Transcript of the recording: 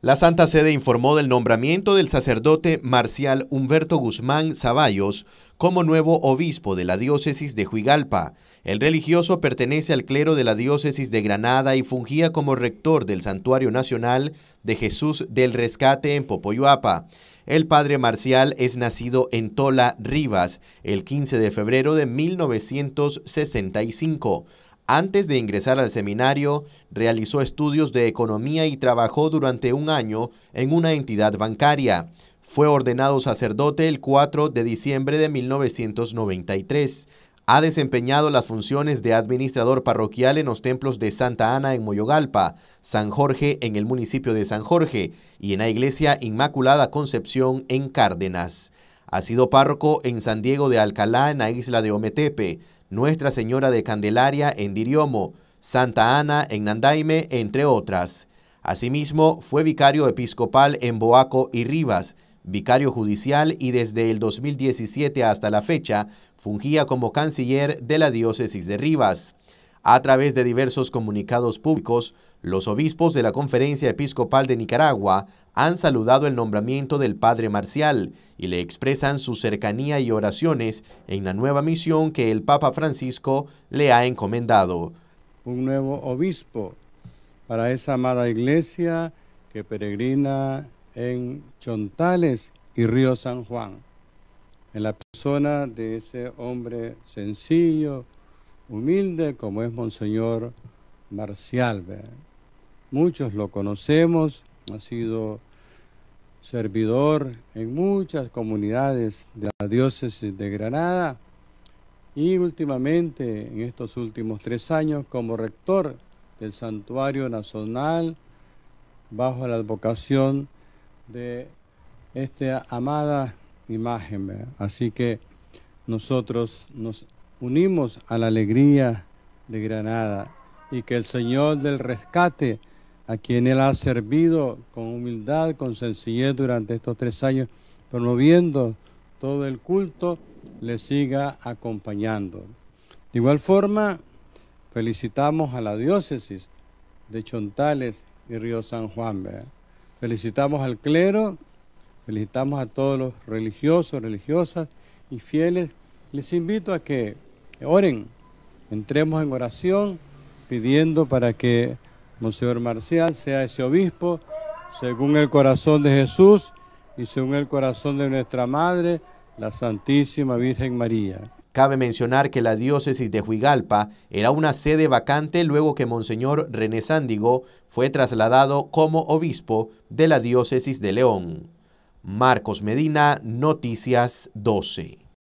La Santa Sede informó del nombramiento del sacerdote Marcial Humberto Guzmán Zaballos como nuevo obispo de la diócesis de Juigalpa. El religioso pertenece al clero de la diócesis de Granada y fungía como rector del Santuario Nacional de Jesús del Rescate en Popoyuapa. El padre Marcial es nacido en Tola, Rivas, el 15 de febrero de 1965. Antes de ingresar al seminario, realizó estudios de economía y trabajó durante un año en una entidad bancaria. Fue ordenado sacerdote el 4 de diciembre de 1993. Ha desempeñado las funciones de administrador parroquial en los templos de Santa Ana en Moyogalpa, San Jorge en el municipio de San Jorge y en la iglesia Inmaculada Concepción en Cárdenas. Ha sido párroco en San Diego de Alcalá en la isla de Ometepe, nuestra Señora de Candelaria en Diriomo, Santa Ana en Nandaime, entre otras. Asimismo, fue vicario episcopal en Boaco y Rivas, vicario judicial y desde el 2017 hasta la fecha fungía como canciller de la diócesis de Rivas. A través de diversos comunicados públicos, los obispos de la Conferencia Episcopal de Nicaragua han saludado el nombramiento del Padre Marcial y le expresan su cercanía y oraciones en la nueva misión que el Papa Francisco le ha encomendado. Un nuevo obispo para esa amada iglesia que peregrina en Chontales y Río San Juan. En la persona de ese hombre sencillo, humilde como es Monseñor Marcial. Muchos lo conocemos, ha sido servidor en muchas comunidades de la diócesis de Granada y últimamente, en estos últimos tres años, como rector del Santuario Nacional bajo la advocación de esta amada imagen. Así que nosotros nos unimos a la alegría de Granada y que el Señor del Rescate a quien Él ha servido con humildad, con sencillez durante estos tres años, promoviendo todo el culto, le siga acompañando. De igual forma, felicitamos a la diócesis de Chontales y Río San Juan. Felicitamos al clero, felicitamos a todos los religiosos, religiosas y fieles. Les invito a que oren, entremos en oración pidiendo para que Monseñor Marcial sea ese obispo según el corazón de Jesús y según el corazón de nuestra Madre, la Santísima Virgen María. Cabe mencionar que la diócesis de Huigalpa era una sede vacante luego que Monseñor René Sándigo fue trasladado como obispo de la diócesis de León. Marcos Medina, Noticias 12.